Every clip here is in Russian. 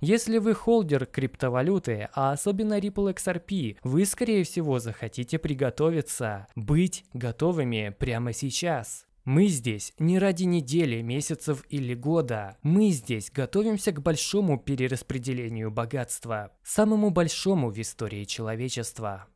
Если вы холдер криптовалюты, а особенно Ripple XRP, вы, скорее всего, захотите приготовиться, быть готовыми прямо сейчас. Мы здесь не ради недели, месяцев или года. Мы здесь готовимся к большому перераспределению богатства, самому большому в истории человечества.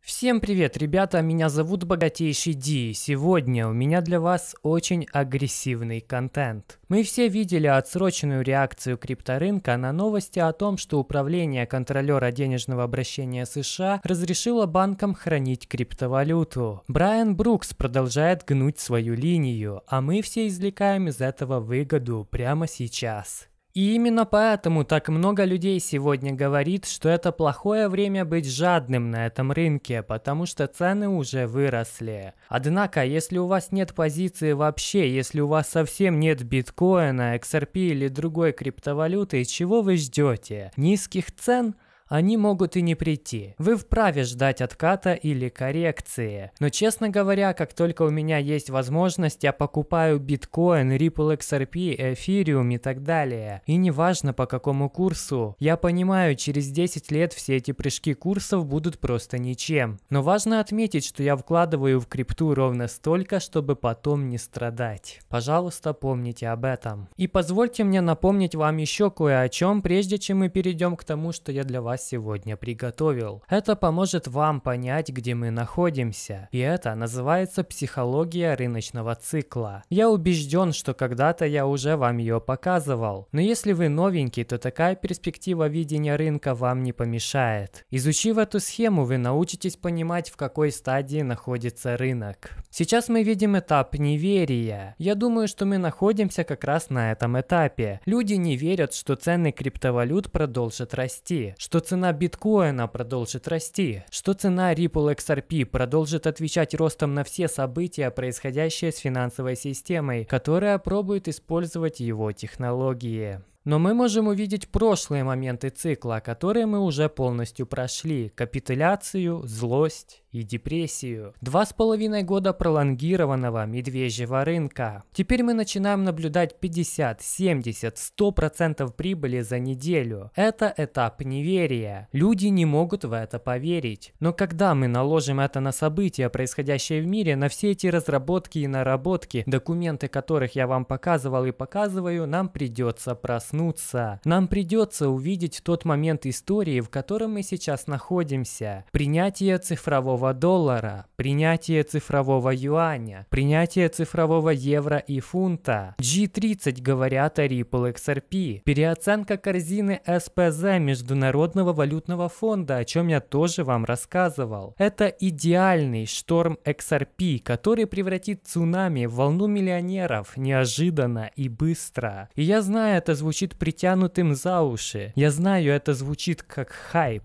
Всем привет, ребята, меня зовут Богатейший Ди, и сегодня у меня для вас очень агрессивный контент. Мы все видели отсроченную реакцию крипторынка на новости о том, что управление контролера денежного обращения США разрешило банкам хранить криптовалюту. Брайан Брукс продолжает гнуть свою линию, а мы все извлекаем из этого выгоду прямо сейчас. И именно поэтому так много людей сегодня говорит, что это плохое время быть жадным на этом рынке, потому что цены уже выросли. Однако, если у вас нет позиции вообще, если у вас совсем нет биткоина, XRP или другой криптовалюты, чего вы ждете? Низких цен – они могут и не прийти. Вы вправе ждать отката или коррекции. Но честно говоря, как только у меня есть возможность, я покупаю биткоин, Ripple XRP, эфириум и так далее. И неважно по какому курсу. Я понимаю, через 10 лет все эти прыжки курсов будут просто ничем. Но важно отметить, что я вкладываю в крипту ровно столько, чтобы потом не страдать. Пожалуйста, помните об этом. И позвольте мне напомнить вам еще кое о чем, прежде чем мы перейдем к тому, что я для вас сегодня приготовил. Это поможет вам понять, где мы находимся. И это называется психология рыночного цикла. Я убежден, что когда-то я уже вам ее показывал. Но если вы новенький, то такая перспектива видения рынка вам не помешает. Изучив эту схему, вы научитесь понимать, в какой стадии находится рынок. Сейчас мы видим этап неверия. Я думаю, что мы находимся как раз на этом этапе. Люди не верят, что цены криптовалют продолжат расти, что цена биткоина продолжит расти, что цена Ripple XRP продолжит отвечать ростом на все события, происходящие с финансовой системой, которая пробует использовать его технологии. Но мы можем увидеть прошлые моменты цикла, которые мы уже полностью прошли – капитуляцию, злость и депрессию. Два с половиной года пролонгированного медвежьего рынка. Теперь мы начинаем наблюдать 50, 70, 100% процентов прибыли за неделю. Это этап неверия. Люди не могут в это поверить. Но когда мы наложим это на события, происходящие в мире, на все эти разработки и наработки, документы которых я вам показывал и показываю, нам придется проснуться коснуться. Нам придется увидеть тот момент истории, в котором мы сейчас находимся. Принятие цифрового доллара, принятие цифрового юаня, принятие цифрового евро и фунта. G30 говорят о Ripple XRP. Переоценка корзины СПЗ Международного валютного фонда, о чем я тоже вам рассказывал. Это идеальный шторм XRP, который превратит цунами в волну миллионеров неожиданно и быстро. И я знаю, это звучит звучит притянутым за уши. Я знаю, это звучит как хайп.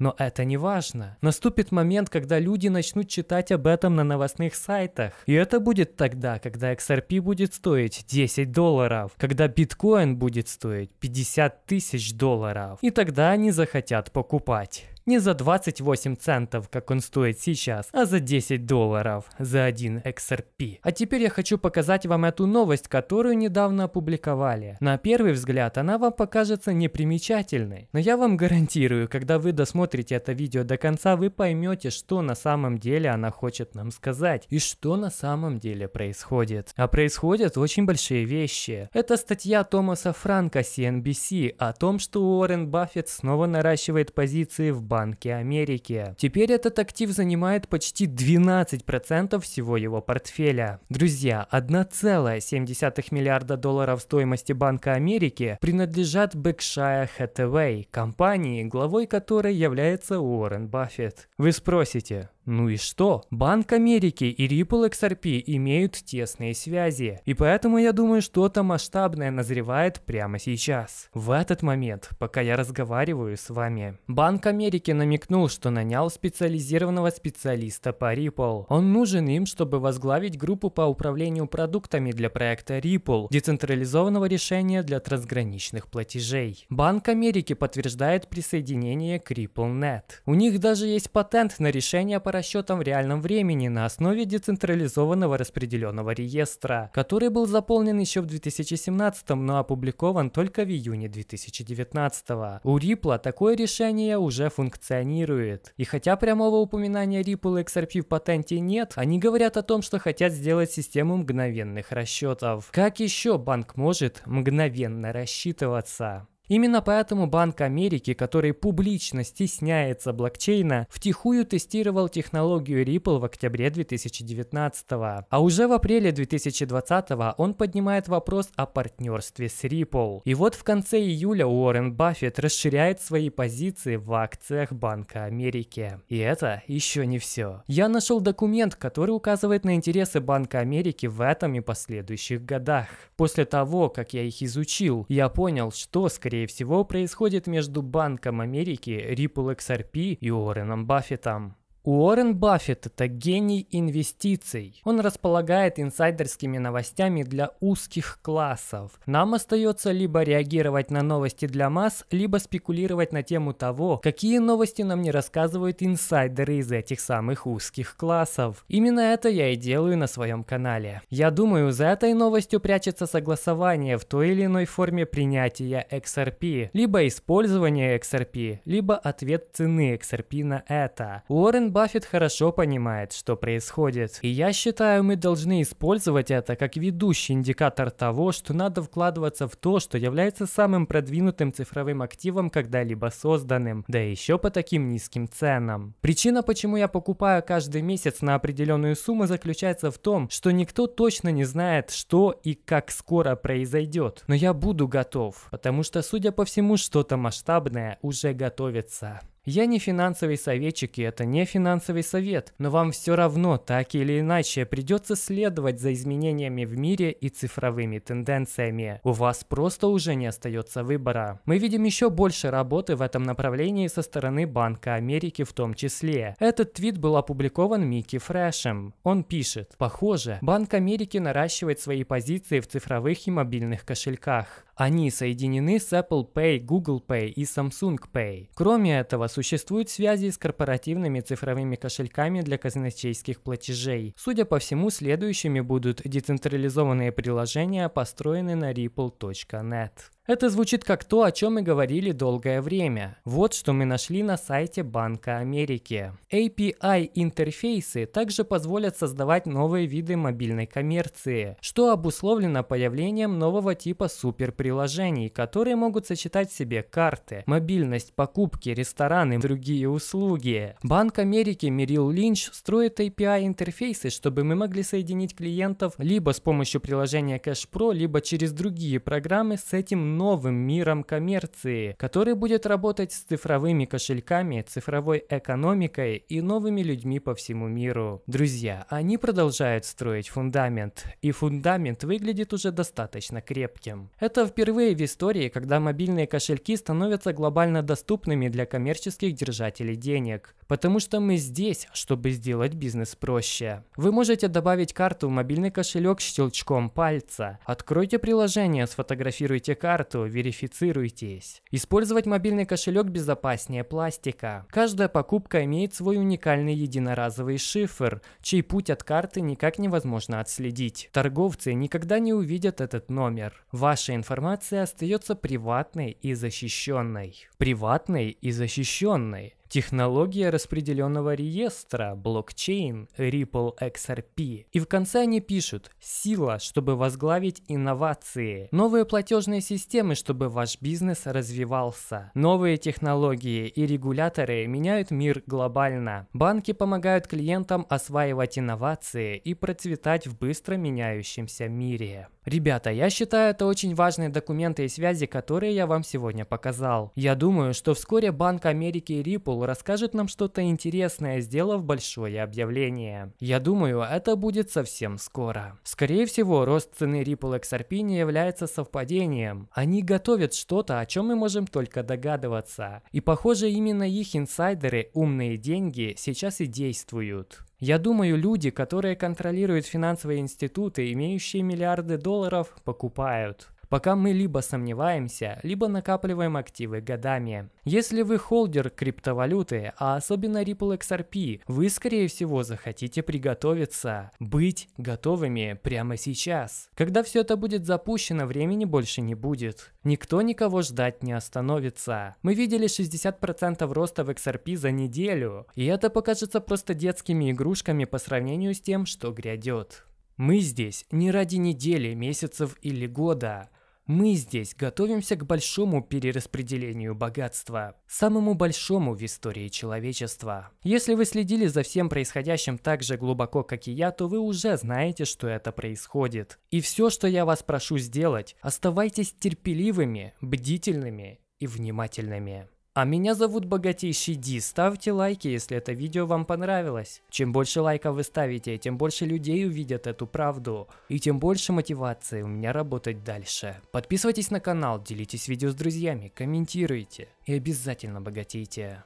Но это не важно. Наступит момент, когда люди начнут читать об этом на новостных сайтах. И это будет тогда, когда XRP будет стоить 10 долларов, когда биткоин будет стоить 50 тысяч долларов. И тогда они захотят покупать не за 28 центов, как он стоит сейчас, а за 10 долларов за один XRP. А теперь я хочу показать вам эту новость, которую недавно опубликовали. На первый взгляд она вам покажется непримечательной, но я вам гарантирую, когда вы досмотрите это видео до конца, вы поймете, что на самом деле она хочет нам сказать и что на самом деле происходит. А происходят очень большие вещи. Это статья Томаса Франка CNBC о том, что Уоррен Баффет снова наращивает позиции в Банке Америки. Теперь этот актив занимает почти 12% всего его портфеля. Друзья, 1,7 миллиарда долларов стоимости Банка Америки принадлежат Berkshire Хэтэвэй, компании, главой которой является Уоррен Баффет. Вы спросите, ну и что? Банк Америки и Ripple XRP имеют тесные связи, и поэтому я думаю, что-то масштабное назревает прямо сейчас. В этот момент, пока я разговариваю с вами. Банк Америки намекнул, что нанял специализированного специалиста по Ripple. Он нужен им, чтобы возглавить группу по управлению продуктами для проекта Ripple, децентрализованного решения для трансграничных платежей. Банк Америки подтверждает присоединение к RippleNet. У них даже есть патент на решение по по расчетам в реальном времени на основе децентрализованного распределенного реестра, который был заполнен еще в 2017, но опубликован только в июне 2019. У Ripple такое решение уже функционирует. И хотя прямого упоминания Ripple XRP в патенте нет, они говорят о том, что хотят сделать систему мгновенных расчетов. Как еще банк может мгновенно рассчитываться? Именно поэтому Банк Америки, который публично стесняется блокчейна, втихую тестировал технологию Ripple в октябре 2019 А уже в апреле 2020 он поднимает вопрос о партнерстве с Ripple. И вот в конце июля Уоррен Баффет расширяет свои позиции в акциях Банка Америки. И это еще не все. Я нашел документ, который указывает на интересы Банка Америки в этом и последующих годах. После того, как я их изучил, я понял, что, скорее скорее всего, происходит между Банком Америки, Ripple XRP и Уорреном Баффетом. Уоррен Баффет – это гений инвестиций. Он располагает инсайдерскими новостями для узких классов. Нам остается либо реагировать на новости для масс, либо спекулировать на тему того, какие новости нам не рассказывают инсайдеры из этих самых узких классов. Именно это я и делаю на своем канале. Я думаю, за этой новостью прячется согласование в той или иной форме принятия XRP, либо использование XRP, либо ответ цены XRP на это. Уоррен Баффет хорошо понимает, что происходит. И я считаю, мы должны использовать это как ведущий индикатор того, что надо вкладываться в то, что является самым продвинутым цифровым активом когда-либо созданным, да еще по таким низким ценам. Причина, почему я покупаю каждый месяц на определенную сумму, заключается в том, что никто точно не знает, что и как скоро произойдет. Но я буду готов, потому что, судя по всему, что-то масштабное уже готовится. Я не финансовый советчик, и это не финансовый совет, но вам все равно, так или иначе, придется следовать за изменениями в мире и цифровыми тенденциями. У вас просто уже не остается выбора. Мы видим еще больше работы в этом направлении со стороны Банка Америки в том числе. Этот твит был опубликован Микки Фрешем. Он пишет, похоже, Банк Америки наращивает свои позиции в цифровых и мобильных кошельках. Они соединены с Apple Pay, Google Pay и Samsung Pay. Кроме этого, существуют связи с корпоративными цифровыми кошельками для казначейских платежей. Судя по всему, следующими будут децентрализованные приложения, построенные на ripple.net. Это звучит как то, о чем мы говорили долгое время. Вот что мы нашли на сайте Банка Америки. API-интерфейсы также позволят создавать новые виды мобильной коммерции, что обусловлено появлением нового типа суперприложений, которые могут сочетать в себе карты, мобильность, покупки, рестораны, другие услуги. Банк Америки Мерил Линч строит API-интерфейсы, чтобы мы могли соединить клиентов либо с помощью приложения Cash Pro, либо через другие программы с этим новым миром коммерции, который будет работать с цифровыми кошельками, цифровой экономикой и новыми людьми по всему миру. Друзья, они продолжают строить фундамент, и фундамент выглядит уже достаточно крепким. Это впервые в истории, когда мобильные кошельки становятся глобально доступными для коммерческих держателей денег, потому что мы здесь, чтобы сделать бизнес проще. Вы можете добавить карту в мобильный кошелек щелчком пальца. Откройте приложение, сфотографируйте карту, карту, верифицируйтесь. Использовать мобильный кошелек безопаснее пластика. Каждая покупка имеет свой уникальный единоразовый шифр, чей путь от карты никак невозможно отследить. Торговцы никогда не увидят этот номер. Ваша информация остается приватной и защищенной. Приватной и защищенной. Технология распределенного реестра, блокчейн, Ripple XRP. И в конце они пишут «Сила, чтобы возглавить инновации». Новые платежные системы, чтобы ваш бизнес развивался. Новые технологии и регуляторы меняют мир глобально. Банки помогают клиентам осваивать инновации и процветать в быстро меняющемся мире. Ребята, я считаю это очень важные документы и связи, которые я вам сегодня показал. Я думаю, что вскоре Банк Америки Ripple расскажет нам что-то интересное, сделав большое объявление. Я думаю, это будет совсем скоро. Скорее всего, рост цены Ripple XRP не является совпадением. Они готовят что-то, о чем мы можем только догадываться. И похоже, именно их инсайдеры «Умные деньги» сейчас и действуют. Я думаю, люди, которые контролируют финансовые институты, имеющие миллиарды долларов, покупают пока мы либо сомневаемся, либо накапливаем активы годами. Если вы холдер криптовалюты, а особенно Ripple XRP, вы скорее всего захотите приготовиться, быть готовыми прямо сейчас. Когда все это будет запущено, времени больше не будет. Никто никого ждать не остановится. Мы видели 60% роста в XRP за неделю, и это покажется просто детскими игрушками по сравнению с тем, что грядет. Мы здесь не ради недели, месяцев или года. Мы здесь готовимся к большому перераспределению богатства, самому большому в истории человечества. Если вы следили за всем происходящим так же глубоко, как и я, то вы уже знаете, что это происходит. И все, что я вас прошу сделать, оставайтесь терпеливыми, бдительными и внимательными. А меня зовут Богатейший Ди. Ставьте лайки, если это видео вам понравилось. Чем больше лайков вы ставите, тем больше людей увидят эту правду. И тем больше мотивации у меня работать дальше. Подписывайтесь на канал, делитесь видео с друзьями, комментируйте. И обязательно богатейте.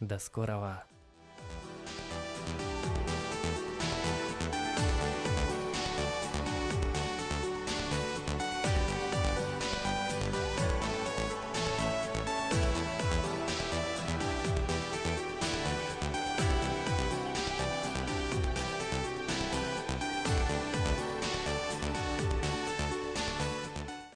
До скорого.